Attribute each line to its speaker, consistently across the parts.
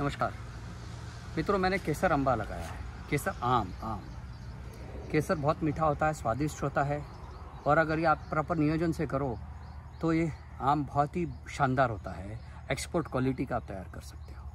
Speaker 1: नमस्कार मित्रों मैंने केसर अम्बा लगाया है केसर आम आम केसर बहुत मीठा होता है स्वादिष्ट होता है और अगर ये आप प्रॉपर नियोजन से करो तो ये आम बहुत ही शानदार होता है एक्सपोर्ट क्वालिटी का आप तैयार कर सकते हो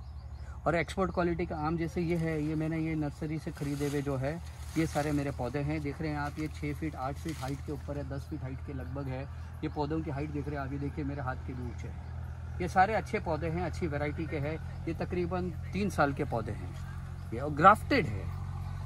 Speaker 1: और एक्सपोर्ट क्वालिटी का आम जैसे ये है ये मैंने ये नर्सरी से ख़रीदे हुए जो है ये सारे मेरे पौधे हैं देख रहे हैं आप ये छः फीट आठ फीट हाइट के ऊपर है दस फीट हाइट के लगभग है ये पौधों की हाइट देख रहे हैं आप ये देखिए मेरे हाथ के भी ऊँचे है ये सारे अच्छे पौधे हैं अच्छी वैरायटी के हैं ये तकरीबन तीन साल के पौधे हैं ये और ग्राफ्टेड है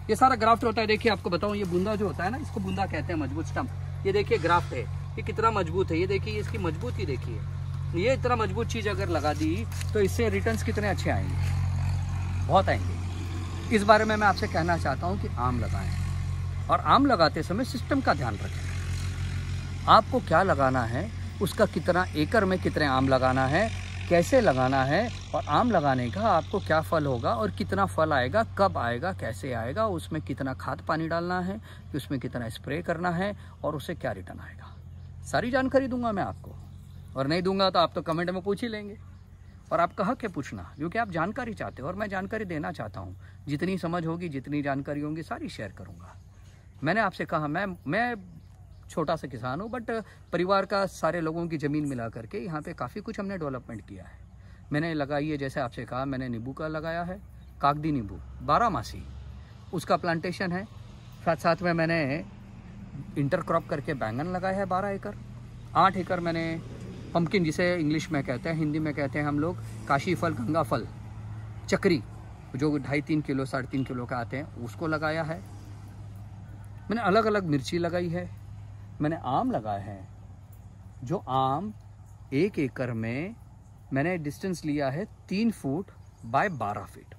Speaker 1: ये सारा ग्राफ्ट होता है देखिए आपको बताऊँ ये बूंदा जो होता है ना इसको बूंदा कहते हैं मजबूत स्टम्प ये देखिए ग्राफ्ट है ये कितना मजबूत है ये देखिए इसकी मजबूती देखिए ये इतना मजबूत चीज़ अगर लगा दी तो इससे रिटर्न्स कितने अच्छे आएंगे बहुत आएंगे इस बारे में मैं आपसे कहना चाहता हूँ कि आम लगाएं और आम लगाते समय सिस्टम का ध्यान रखें आपको क्या लगाना है उसका कितना एकड़ में कितने आम लगाना है कैसे लगाना है और आम लगाने का आपको क्या फल होगा और कितना फल आएगा कब आएगा कैसे आएगा उसमें कितना खाद पानी डालना है उसमें कितना स्प्रे करना है और उसे क्या रिटर्न आएगा सारी जानकारी दूंगा मैं आपको और नहीं दूंगा तो आप तो कमेंट में पूछ ही लेंगे और आपका हक है पूछना क्योंकि आप जानकारी चाहते हो और मैं जानकारी देना चाहता हूँ जितनी समझ होगी जितनी जानकारी होगी सारी शेयर करूँगा मैंने आपसे कहा मैं मैं छोटा सा किसान हो बट परिवार का सारे लोगों की ज़मीन मिला करके यहाँ पर काफ़ी कुछ हमने डेवलपमेंट किया है मैंने लगाई है जैसे आपसे कहा मैंने नींबू का लगाया है कागदी नींबू बारह मासी उसका प्लांटेशन है साथ साथ में मैंने इंटर क्रॉप करके बैंगन लगाया है बारह एकड़ आठ एकड़ मैंने पम्पकिन जिसे इंग्लिश में कहते हैं हिंदी में कहते हैं हम लोग काशी फल गंगा फल चक्री जो ढाई तीन किलो साढ़े तीन किलो का आते हैं उसको लगाया है मैंने अलग अलग मिर्ची लगाई है मैंने आम लगाए हैं जो आम एक एकड़ में मैंने डिस्टेंस लिया है तीन फुट बाय बारह फीट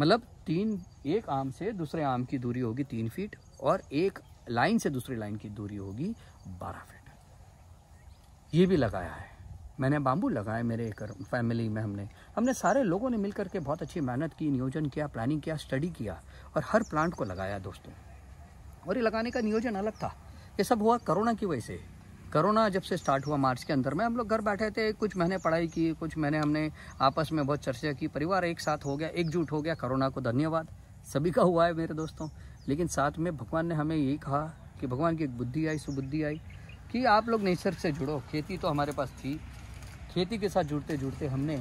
Speaker 1: मतलब तीन एक आम से दूसरे आम की दूरी होगी तीन फीट और एक लाइन से दूसरी लाइन की दूरी होगी बारह फीट ये भी लगाया है मैंने बाम्बू लगाए मेरे एक फैमिली में हमने हमने सारे लोगों ने मिलकर के बहुत अच्छी मेहनत की नियोजन किया प्लानिंग किया स्टडी किया और हर प्लांट को लगाया दोस्तों और ये लगाने का नियोजन अलग था ये सब हुआ कोरोना की वजह से कोरोना जब से स्टार्ट हुआ मार्च के अंदर में हम लोग घर बैठे थे कुछ महीने पढ़ाई की कुछ महीने हमने आपस में बहुत चर्चा की परिवार एक साथ हो गया एकजुट हो गया कोरोना को धन्यवाद सभी का हुआ है मेरे दोस्तों लेकिन साथ में भगवान ने हमें यही कहा कि भगवान की एक बुद्धि आई सुबुद्धि आई कि आप लोग नेचर से जुड़ो खेती तो हमारे पास थी खेती के साथ जुड़ते जुड़ते हमने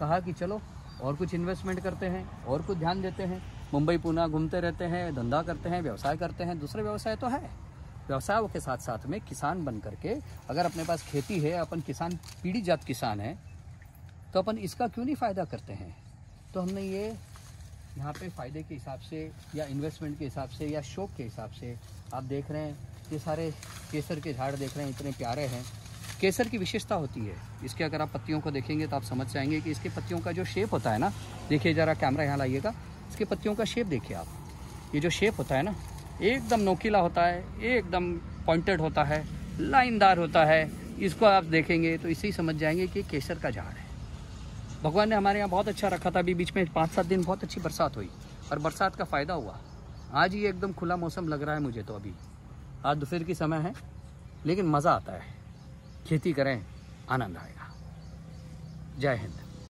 Speaker 1: कहा कि चलो और कुछ इन्वेस्टमेंट करते हैं और कुछ ध्यान देते हैं मुंबई पुणे घूमते रहते हैं धंधा करते हैं व्यवसाय करते हैं दूसरे व्यवसाय तो है व्यवसायों के साथ साथ में किसान बन करके अगर अपने पास खेती है अपन किसान पीढ़ी जात किसान है तो अपन इसका क्यों नहीं फ़ायदा करते हैं तो हमने ये यहाँ पे फ़ायदे के हिसाब से या इन्वेस्टमेंट के हिसाब से या शौक के हिसाब से आप देख रहे हैं ये सारे केसर के झाड़ देख रहे हैं इतने प्यारे हैं केसर की विशेषता होती है इसके अगर आप पत्तियों को देखेंगे तो आप समझ जाएंगे कि इसके पत्तियों का जो शेप होता है ना देखिए ज़रा कैमरा यहाँ लाइएगा इसके पत्तियों का शेप देखिए आप ये जो शेप होता है ना एकदम नोकीला होता है एकदम पॉइंटेड होता है लाइनदार होता है इसको आप देखेंगे तो इसे ही समझ जाएंगे कि केसर का झाड़ है भगवान ने हमारे यहाँ बहुत अच्छा रखा था अभी बीच में पाँच सात दिन बहुत अच्छी बरसात हुई और बरसात का फ़ायदा हुआ आज ये एकदम खुला मौसम लग रहा है मुझे तो अभी आज दोपहर की समय है लेकिन मज़ा आता है खेती करें आनंद आएगा जय हिंद